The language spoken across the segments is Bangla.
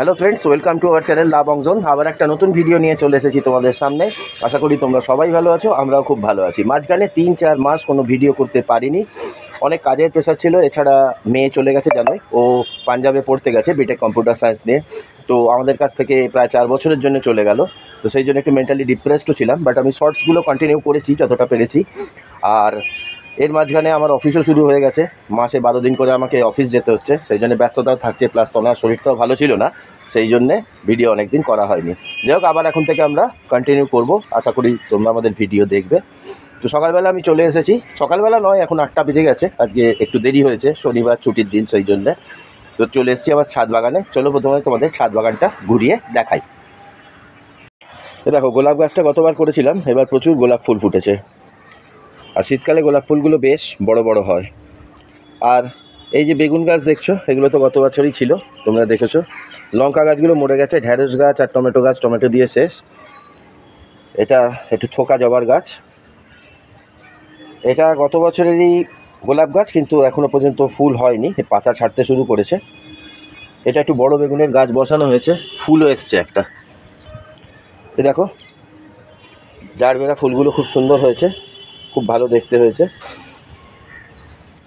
Hello friends welcome to our channel love অংজন আবার একটা নতুন ভিডিও নিয়ে চলে এসেছি তোমাদের সামনে আশা করি তোমরা সবাই ভালো আছো আমরাও খুব ভালো আছি মাঝখানে তিন চার মাস কোনো ভিডিও করতে পারিনি অনেক কাজের প্রেশার ছিল এছাড়া মেয়ে চলে গেছে জানোই ও পাঞ্জাবে পড়তে গেছে বিটেক কম্পিউটার সায়েন্স নিয়ে তো আমাদের কাছ থেকে প্রায় চার বছরের জন্য চলে গেল তো সেই জন্য একটু মেন্টালি ডিপ্রেসডও ছিলাম বাট আমি শর্টসগুলো কন্টিনিউ করেছি যতটা পেরেছি আর এর মাঝখানে আমার অফিসও শুরু হয়ে গেছে মাসে বারো দিন করে আমাকে অফিস যেতে হচ্ছে সেই জন্য ব্যস্ততাও থাকছে প্লাস তোমার শরীরটাও ভালো ছিল না সেই জন্যে ভিডিও অনেক দিন করা হয়নি যাই হোক আবার এখন থেকে আমরা কন্টিনিউ করব আশা করি তোমরা আমাদের ভিডিও দেখবে তো সকালবেলা আমি চলে এসেছি সকালবেলা নয় এখন আটটা বেজে গেছে আজকে একটু দেরি হয়েছে শনিবার ছুটির দিন সেই জন্যে তো চলে এসেছি আমার ছাদ বাগানে চলো প্রথমে তোমাদের ছাদ বাগানটা ঘুরিয়ে দেখাই দেখো গোলাপ গাছটা গতবার করেছিলাম এবার প্রচুর গোলাপ ফুল ফুটেছে আর শীতকালে গোলাপ ফুলগুলো বেশ বড় বড় হয় আর এই যে বেগুন গাছ দেখছো এগুলো তো গত বছরই ছিল তোমরা দেখেছো লঙ্কা গাছগুলো মরে গেছে ঢ্যাঁড়স গাছ আর টমেটো গাছ টমেটো দিয়ে শেষ এটা একটু থোকা জবার গাছ এটা গত বছরেরই গোলাপ গাছ কিন্তু এখনও পর্যন্ত ফুল হয়নি পাতা ছাড়তে শুরু করেছে এটা একটু বড় বেগুনের গাছ বসানো হয়েছে ফুলও এসছে একটা এ দেখো বেড়া ফুলগুলো খুব সুন্দর হয়েছে খুব ভালো দেখতে হয়েছে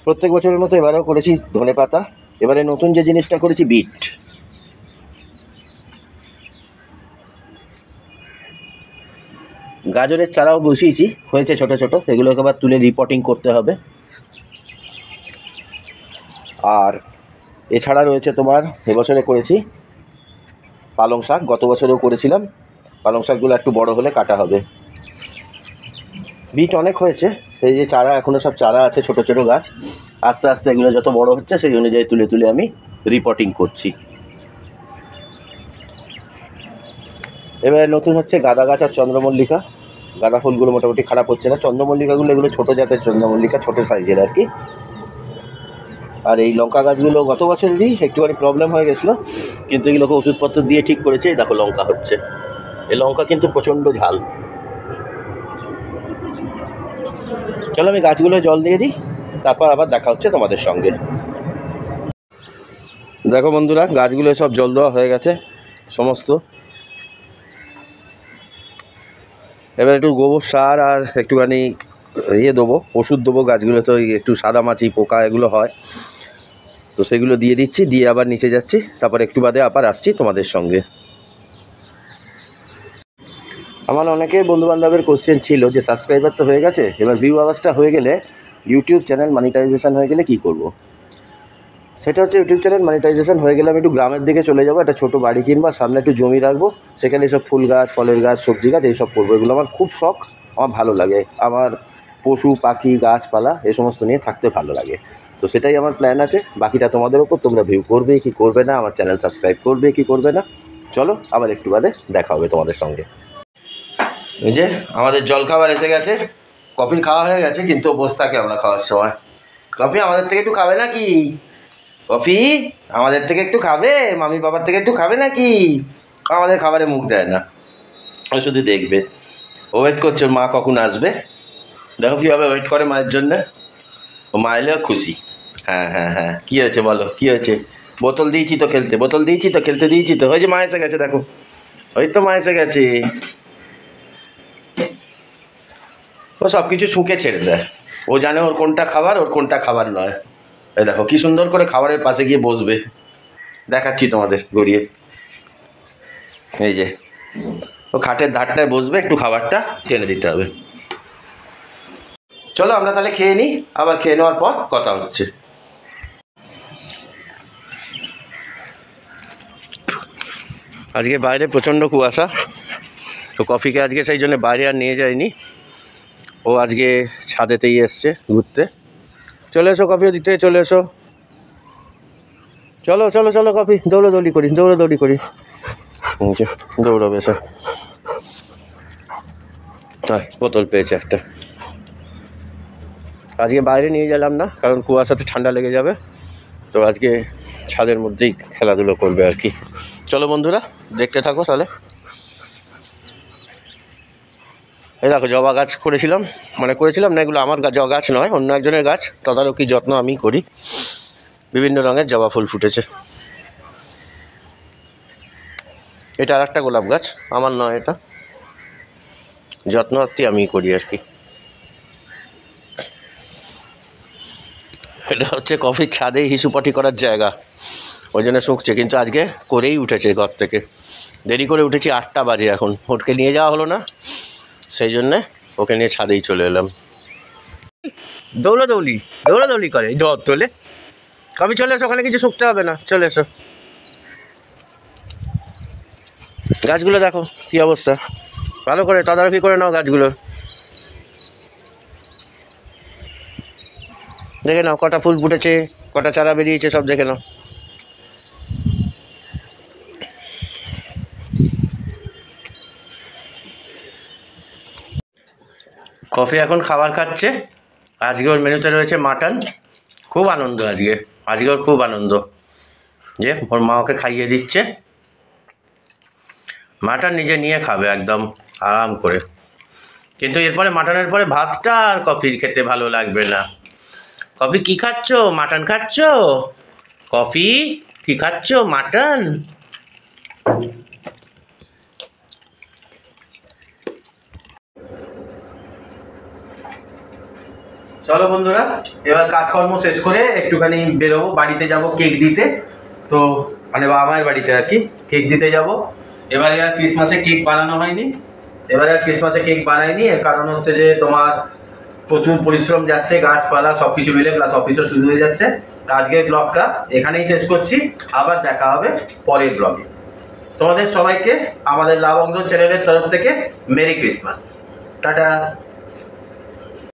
প্রত্যেক বছরের মতো এবারেও করেছি ধনে পাতা এবারে নতুন যে জিনিসটা করেছি বিট গাজরের চারাও বসিয়েছি হয়েছে ছোট ছোট এগুলোকে আবার তুলে রিপোর্টিং করতে হবে আর এছাড়া রয়েছে তোমার এবছরে করেছি পালং শাক গত বছরেও করেছিলাম পালং শাকগুলো একটু বড় হলে কাটা হবে বীজ অনেক হয়েছে এই যে চারা এখনও সব চারা আছে ছোট ছোট গাছ আস্তে আস্তে এগুলো যত বড় হচ্ছে সেই অনুযায়ী তুলে তুলে আমি রিপোর্টিং করছি এবার নতুন হচ্ছে গাঁদা গাছ আর চন্দ্রমল্লিকা গাঁদা ফুলগুলো মোটামুটি খারাপ হচ্ছে না চন্দ্রমল্লিকাগুলো এগুলো ছোটো জাতের চন্দ্রমল্লিকা ছোট সাইজের আর কি আর এই লঙ্কা গাছগুলো গত বছরেরই একটুখানি প্রবলেম হয়ে গেছিলো কিন্তু এগুলোকে ওষুধপত্র দিয়ে ঠিক করেছে দেখো লঙ্কা হচ্ছে এই লঙ্কা কিন্তু প্রচণ্ড ঝাল চলো আমি গাছগুলো জল দিয়ে দিই তারপর আবার দেখা হচ্ছে তোমাদের সঙ্গে দেখো বন্ধুরা গাছগুলো সব জল দেওয়া হয়ে গেছে সমস্ত এবার একটু গোবর সার আর একটুখানি ইয়ে দেবো ওষুধ দেবো গাছগুলো তো একটু মাছি পোকা এগুলো হয় তো সেগুলো দিয়ে দিচ্ছি দিয়ে আবার নিচে যাচ্ছি তারপর একটু বাদে আবার আসছি তোমাদের সঙ্গে আমার অনেকে বন্ধুবান্ধবের কোশ্চেন ছিল যে সাবস্ক্রাইবার তো হয়ে গেছে এবার ভিউ আওয়াজটা হয়ে গেলে ইউটিউব চ্যানেল মানিটাইজেশান হয়ে গেলে কি করব। সেটা হচ্ছে ইউটিউব চ্যানেল মানিটাইজেশান হয়ে গেলে আমি একটু গ্রামের দিকে চলে যাবো একটা ছোটো বাড়ি কিনবা সামনে একটু জমি রাখবো সেখানে এইসব ফুল গাছ ফলের গাছ সবজি গাছ এইসব করবো এগুলো আমার খুব শখ আমার ভালো লাগে আমার পশু পাখি গাছপালা এ সমস্ত নিয়ে থাকতে ভালো লাগে তো সেটাই আমার প্ল্যান আছে বাকিটা তোমাদের ওপর তোমরা ভিউ করবে কি করবে না আমার চ্যানেল সাবস্ক্রাইব করবে কি করবে না চলো আবার একটু বাদে দেখা হবে তোমাদের সঙ্গে এই যে আমাদের জলখাবার এসে গেছে কফি খাওয়া হয়ে গেছে কিন্তু বসে থাকে আমরা খাওয়ার সময় কফি আমাদের থেকে একটু খাবে নাকি কফি আমাদের থেকে একটু খাবে মামি বাবার থেকে একটু খাবে নাকি আমাদের খাবারে মুখ দেয় না ও শুধু দেখবে ও ওয়েট করছে মা কখন আসবে দেখো কীভাবে ওয়েট করে মায়ের জন্যে ও মা এলেও খুশি হ্যাঁ হ্যাঁ হ্যাঁ কী হয়েছে বলো কী হয়েছে বোতল দিয়েছি তো খেলতে বোতল দিয়েছি তো খেলতে দিয়েছি তো ওই যে মা এসে গেছে দেখো ওই তো মা এসে গেছে ও সব কিছু শুঁকে ছেড়ে দেয় ও জানে ওর কোনটা খাবার ওর কোনটা খাবার নয় এই দেখো কী সুন্দর করে খাবারের পাশে গিয়ে বসবে দেখাচ্ছি তোমাদের গড়িয়ে এই যে ও খাটের ধারটায় বসবে একটু খাবারটা টেনে দিতে হবে চলো আমরা তাহলে খেয়ে নিই আবার খেয়ে নেওয়ার পর কথা হচ্ছে আজকে বাইরে প্রচণ্ড কুয়াশা তো কফিকে আজকে সেই জন্য বাইরে আর নিয়ে যায়নি ও আজকে ছাদেতেই এসছে ঘুরতে চলে এসো কফি ওদিক থেকে চলে এসো চলো চলো চলো কফি দৌড়োদৌড়ি করি দৌড়োদৌড়ি করি দৌড়বে এসো বোতল পেয়েছে একটা আজকে বাইরে নিয়ে গেলাম না কারণ কুয়াশাতে ঠান্ডা লেগে যাবে তো আজকে ছাদের মধ্যেই খেলাধুলো করবে আর কি চলো বন্ধুরা দেখতে থাকো তাহলে এই দেখো জবা গাছ করেছিলাম মানে করেছিলাম না এগুলো আমার গাছ নয় অন্য একজনের গাছ তদারকি যত্ন আমি করি বিভিন্ন রঙের জবা ফুল ফুটেছে এটা আর একটা গোলাপ গাছ আমার নয় এটা যত্ন আত্মি আমি করি আর কি এটা হচ্ছে কফির ছাদে হিসুপাটি করার জায়গা ওই জন্য শুকছে কিন্তু আজকে করেই উঠেছে ঘর থেকে দেরি করে উঠেছি আটটা বাজে এখন হোটকে নিয়ে যাওয়া হলো না সেই জন্যে ওকে নিয়ে ছাদেই চলে এলাম দৌলাদৌলি দৌলাদৌলি করে ধর তোলে কবে চলে এসো ওখানে কিছু শুকতে হবে না চলে এসো গাছগুলো দেখো কী অবস্থা ভালো করে তদারকি করে নাও গাছগুলোর দেখে নাও কটা ফুল ফুটেছে কটা চারা বেরিয়েছে সব দেখে নাও কফি এখন খাবার খাচ্ছে আজকে ওর মেনুতে রয়েছে মাটন খুব আনন্দ আজকে আজকে ওর খুব আনন্দ যে ওর মা ওকে খাইয়ে দিচ্ছে মাটন নিজে নিয়ে খাবে একদম আরাম করে কিন্তু এরপরে মাটনের পরে ভাতটা আর কফির খেতে ভালো লাগবে না কফি কি খাচ্ছ মাটন খাচ্ছ কফি কি খাচ্ছ মাটন চলো বন্ধুরা এবার কাজকর্ম শেষ করে একটুখানি বেরোবো বাড়িতে যাব কেক দিতে তো মানে বাবা মায়ের বাড়িতে আর কি কেক দিতে যাব এবারে আর ক্রিসমাসে কেক বানানো হয়নি এবারে আর ক্রিসমাসে কেক বানাইনি এর কারণ হচ্ছে যে তোমার প্রচুর পরিশ্রম যাচ্ছে গাছপালা সব কিছু মিলে প্লাস অফিসও শুরু হয়ে যাচ্ছে তো আজকের ব্লগটা এখানেই শেষ করছি আবার দেখা হবে পরের ব্লগে তোমাদের সবাইকে আমাদের লাভ চ্যানেলের তরফ থেকে মেরি ক্রিসমাস টাটা